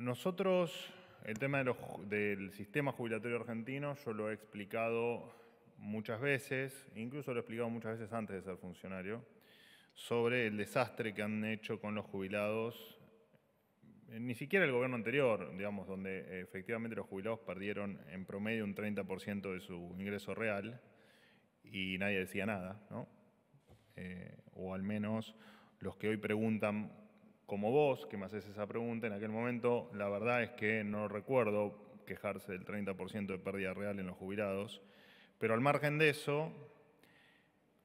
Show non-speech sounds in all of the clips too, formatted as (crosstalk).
Nosotros, el tema del sistema jubilatorio argentino, yo lo he explicado muchas veces, incluso lo he explicado muchas veces antes de ser funcionario, sobre el desastre que han hecho con los jubilados, eh, ni siquiera el gobierno anterior, digamos, donde eh, efectivamente los jubilados perdieron en promedio un 30% de su ingreso real y nadie decía nada, ¿no? Eh, o al menos los que hoy preguntan como vos, que me haces esa pregunta, en aquel momento la verdad es que no recuerdo quejarse del 30% de pérdida real en los jubilados, pero al margen de eso,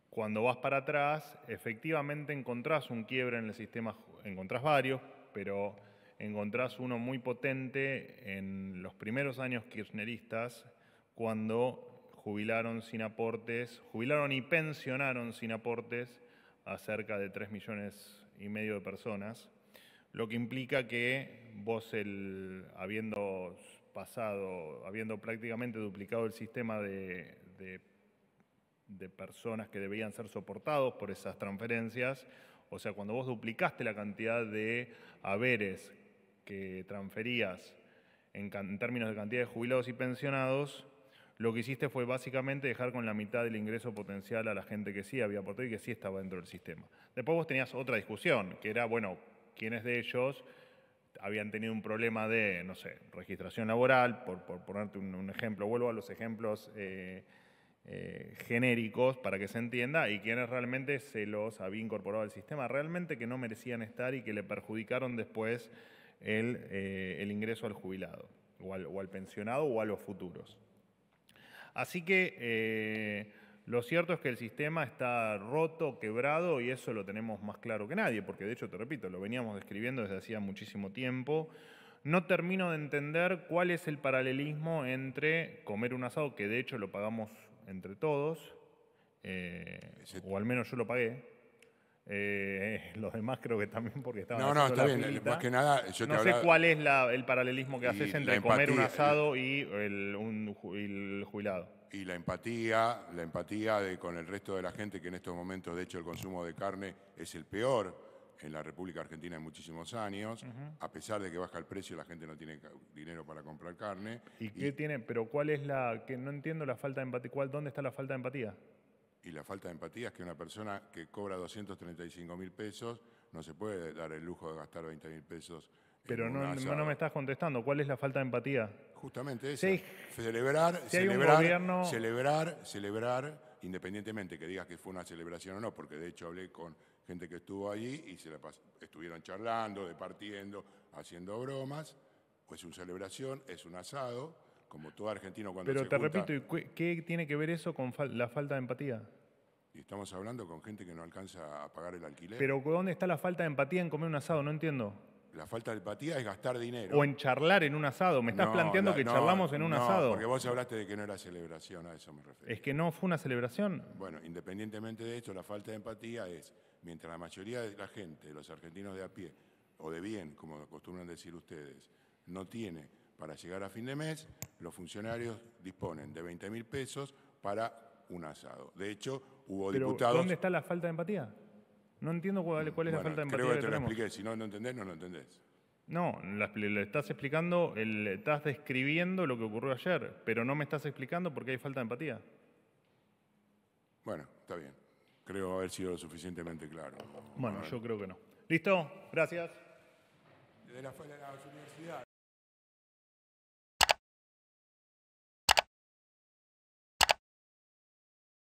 cuando vas para atrás, efectivamente encontrás un quiebre en el sistema, encontrás varios, pero encontrás uno muy potente en los primeros años kirchneristas, cuando jubilaron sin aportes, jubilaron y pensionaron sin aportes a cerca de 3 millones y medio de personas, lo que implica que vos, el, habiendo pasado, habiendo prácticamente duplicado el sistema de, personas que debían ser soportados por esas transferencias, o sea, cuando vos duplicaste la cantidad de haberes que transferías en, en, términos de cantidad de jubilados y pensionados, lo que hiciste fue básicamente dejar con la mitad del ingreso potencial a la gente que sí había aportado y que sí estaba dentro del sistema. Después vos tenías otra discusión, que era, bueno, ¿quiénes de ellos habían tenido un problema de, no sé, registración laboral, por, ponerte un, ejemplo, vuelvo a los ejemplos eh, eh, genéricos para que se entienda, y quiénes realmente se los había incorporado al sistema, realmente que no merecían estar y que le perjudicaron después el, eh, ingreso al jubilado, o al pensionado, o a los futuros. Así que eh, lo cierto es que el sistema está roto, quebrado y eso lo tenemos más claro que nadie, porque de hecho, te repito, lo veníamos describiendo desde hacía muchísimo tiempo. No termino de entender cuál es el paralelismo entre comer un asado, que de hecho lo pagamos entre todos, eh, o al menos yo lo pagué, eh, (laughs) los demás creo que también porque estaban. No, no, está bien. Más que nada, yo no sé cuál es el paralelismo que haces entre comer un asado y el, jubilado. Y la empatía, la empatía de, con el resto de la gente, que en estos momentos, de hecho, el consumo de carne es el peor en la República Argentina en muchísimos años. A pesar de que baja el precio, la gente no tiene dinero para comprar carne. ¿Y, qué tiene? Pero ¿cuál es la que no entiendo la falta de empatía? ¿Dónde está la falta de empatía? Y la falta de empatía es que una persona que cobra 235 mil pesos no se puede dar el lujo de gastar 20 mil pesos pero no, me estás contestando. ¿Cuál es la falta de empatía? Justamente eso. Celebrar, celebrar, celebrar, independientemente que digas que fue una celebración o no, porque de hecho hablé con gente que estuvo allí y se estuvieron charlando, departiendo, haciendo bromas. Pues una celebración, es un asado, como todo argentino cuando Pero te repito, ¿qué tiene que ver eso con la falta de empatía? Y estamos hablando con gente que no alcanza a pagar el alquiler. Pero ¿dónde está la falta de empatía en comer un asado? No entiendo la falta de empatía es gastar dinero. O en charlar en un asado. Me estás planteando que charlamos en un asado. Porque vos hablaste de que no era celebración, a eso me refiero. Es que no fue una celebración. Bueno, independientemente de esto, la falta de empatía es, mientras la mayoría de la gente, los argentinos de a pie, o de bien, como acostumbran decir ustedes, no tiene para llegar a fin de mes, los funcionarios disponen de 20 mil pesos para un asado. De hecho, hubo diputados. ¿Dónde está la falta de empatía? No entiendo cuál, es la falta de empatía. Creo que, te lo expliqué. Si no lo entendés, no lo entendés. No, le estás explicando, le estás describiendo lo que ocurrió ayer, pero no me estás explicando por qué hay falta de empatía. Bueno, está bien. Creo haber sido lo suficientemente claro. Bueno, yo creo que no. ¿Listo? Gracias. Desde la, de la universidad.